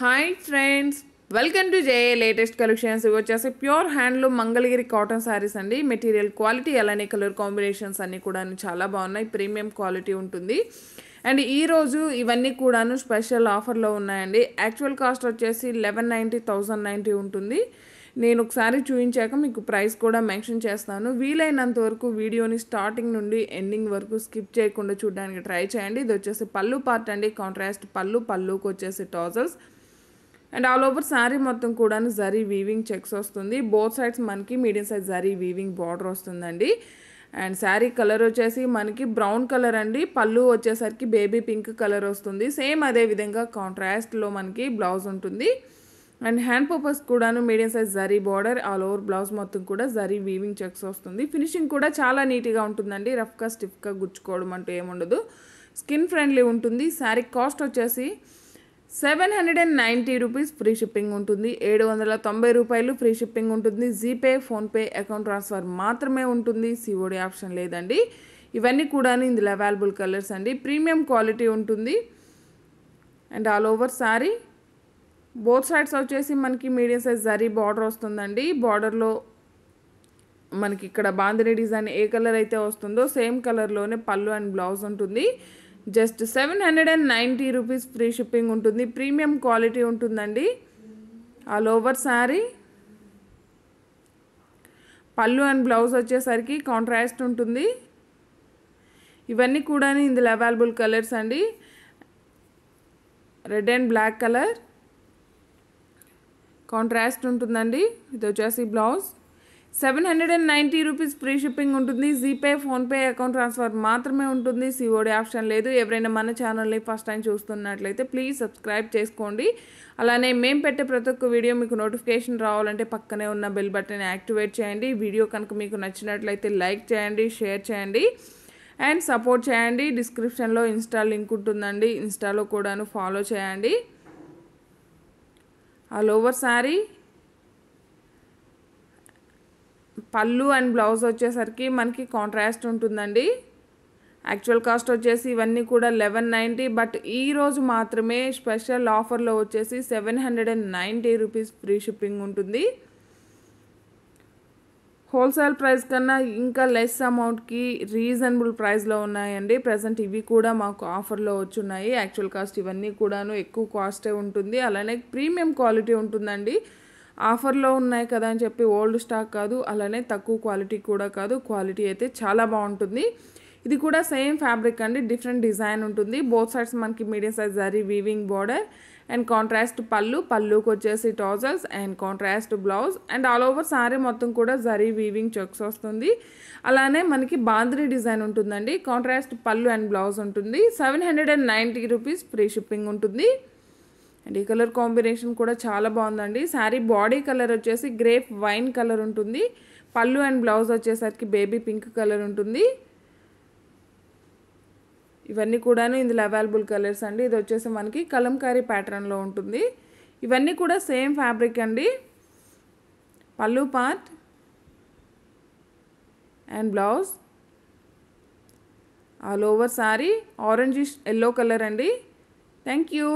hi friends welcome to J latest collections ఇవి వచ్చేసి pure handloom Mangalagiri cotton saris అండి material quality అలానే colour combinations అన్నీ కూడా చాలా బాగున్నాయి ప్రీమియం క్వాలిటీ ఉంటుంది అండ్ ఈరోజు ఇవన్నీ కూడాను స్పెషల్ ఆఫర్లో ఉన్నాయండి యాక్చువల్ కాస్ట్ వచ్చేసి లెవెన్ నైంటీ థౌజండ్ నైంటీ ఉంటుంది నేను ఒకసారి చూపించాక మీకు ప్రైస్ కూడా మెన్షన్ చేస్తాను వీలైనంత వరకు వీడియోని స్టార్టింగ్ నుండి ఎండింగ్ వరకు స్కిప్ చేయకుండా చూడడానికి ట్రై చేయండి ఇది వచ్చేసి పళ్ళు పార్ట్ అండి కాంట్రాస్ట్ పళ్ళు పళ్ళుకి వచ్చేసి trousers and all over sari మొత్తం కూడా జరీ వీవింగ్ చెక్స్ వస్తుంది బోత్ సైడ్స్ మనకి medium size zari weaving border వస్తుందండి అండ్ శారీ కలర్ వచ్చేసి మనకి బ్రౌన్ కలర్ అండి పళ్ళు వచ్చేసరికి బేబీ పింక్ కలర్ వస్తుంది సేమ్ అదే విధంగా కాంట్రాస్ట్లో మనకి బ్లౌజ్ ఉంటుంది అండ్ హ్యాండ్ పర్పస్ కూడాను medium size zari border all over blouse మొత్తం కూడా జరీ వీవింగ్ చెక్స్ వస్తుంది ఫినిషింగ్ కూడా చాలా నీట్గా ఉంటుందండి రఫ్గా స్టిఫ్గా గుచ్చుకోవడం అంటూ ఏముండదు స్కిన్ ఫ్రెండ్లీ ఉంటుంది శారీ కాస్ట్ వచ్చేసి seven hundred and ninety rupees free shipping ఉంటుంది ఏడు వందల తొంభై రూపాయలు ఫ్రీ షిప్పింగ్ ఉంటుంది జీపే ఫోన్పే అకౌంట్ ట్రాన్స్ఫర్ మాత్రమే ఉంటుంది సిఓడి ఆప్షన్ లేదండి ఇవన్నీ కూడా ఇందులో అవైలబుల్ కలర్స్ అండి ప్రీమియం క్వాలిటీ ఉంటుంది and all over sari both sides వచ్చేసి మనకి మీడియం సైజ్ జరీ బార్డర్ వస్తుందండి బార్డర్లో మనకి ఇక్కడ బాందిని డిజైన్ ఏ కలర్ అయితే వస్తుందో సేమ్ కలర్లోనే పళ్ళు అండ్ బ్లౌజ్ ఉంటుంది just seven hundred and ninety rupees free shipping ఉంటుంది ప్రీమియం క్వాలిటీ ఉంటుందండి ఆ లోవర్ శారీ పళ్ళు అండ్ బ్లౌజ్ వచ్చేసరికి కాంట్రాస్ట్ ఉంటుంది ఇవన్నీ కూడా ఇందులో అవైలబుల్ కలర్స్ అండి red and black colour contrast ఉంటుందండి ఇది వచ్చేసి blouse seven hundred and ninety rupees free shipping ఉంటుంది జీపే ఫోన్పే అకౌంట్ ట్రాన్స్ఫర్ మాత్రమే ఉంటుంది సిఓడి ఆప్షన్ లేదు ఎవరైనా మన ఛానల్ని ఫస్ట్ టైం చూస్తున్నట్లయితే ప్లీజ్ సబ్స్క్రైబ్ చేసుకోండి అలానే మేము పెట్టే ప్రతి ఒక్క వీడియో మీకు నోటిఫికేషన్ రావాలంటే పక్కనే ఉన్న బెల్ బటన్ యాక్టివేట్ చేయండి వీడియో కనుక మీకు నచ్చినట్లయితే లైక్ చేయండి షేర్ చేయండి అండ్ సపోర్ట్ చేయండి డిస్క్రిప్షన్లో ఇన్స్టా లింక్ ఉంటుందండి ఇన్స్టాలో కూడాను ఫాలో చేయండి ఆ లోవర్ శారీ పళ్ళు అండ్ బ్లౌజ్ వచ్చేసరికి మనకి కాంట్రాస్ట్ ఉంటుందండి యాక్చువల్ కాస్ట్ వచ్చేసి ఇవన్నీ కూడా లెవెన్ నైంటీ బట్ ఈరోజు మాత్రమే స్పెషల్ ఆఫర్లో వచ్చేసి seven hundred and ninety rupees free shipping ఉంటుంది హోల్సేల్ ప్రైస్ కన్నా ఇంకా లెస్ అమౌంట్కి రీజనబుల్ ప్రైస్లో ఉన్నాయండి ప్రజెంట్ ఇవి కూడా మాకు ఆఫర్లో వచ్చున్నాయి యాక్చువల్ కాస్ట్ ఇవన్నీ కూడాను ఎక్కువ కాస్టే ఉంటుంది అలానే ప్రీమియం క్వాలిటీ ఉంటుందండి ఆఫర్లో ఉన్నాయి కదా అని చెప్పి ఓల్డ్ స్టాక్ కాదు అలానే తక్కువ క్వాలిటీ కూడా కాదు క్వాలిటీ అయితే చాలా బాగుంటుంది ఇది కూడా సేమ్ ఫ్యాబ్రిక్ అండి డిఫరెంట్ డిజైన్ ఉంటుంది బోత్ సైడ్స్ మనకి medium size zari weaving border and contrast పళ్ళు పళ్ళుకి వచ్చేసి trousers and contrast blouse and all over sari మొత్తం కూడా జరీ వీవింగ్ చెక్స్ వస్తుంది అలానే మనకి బాంద్రీ డిజైన్ ఉంటుందండి కాంట్రాస్ట్ పళ్ళు అండ్ బ్లౌజ్ ఉంటుంది seven hundred and ninety rupees free shipping ఉంటుంది అండ్ ఈ కలర్ కాంబినేషన్ కూడా చాలా బాగుందండి శారీ బాడీ కలర్ వచ్చేసి గ్రేప్ వైన్ కలర్ ఉంటుంది పళ్ళు అండ్ బ్లౌజ్ వచ్చేసరికి బేబీ పింక్ కలర్ ఉంటుంది ఇవన్నీ కూడాను ఇందులో అవైలబుల్ కలర్స్ అండి ఇది వచ్చేసి మనకి కలంకారీ ప్యాటర్న్లో ఉంటుంది ఇవన్నీ కూడా సేమ్ ఫ్యాబ్రిక్ అండి పళ్ళు part and blouse all over sari orangish yellow colour అండి థ్యాంక్ యూ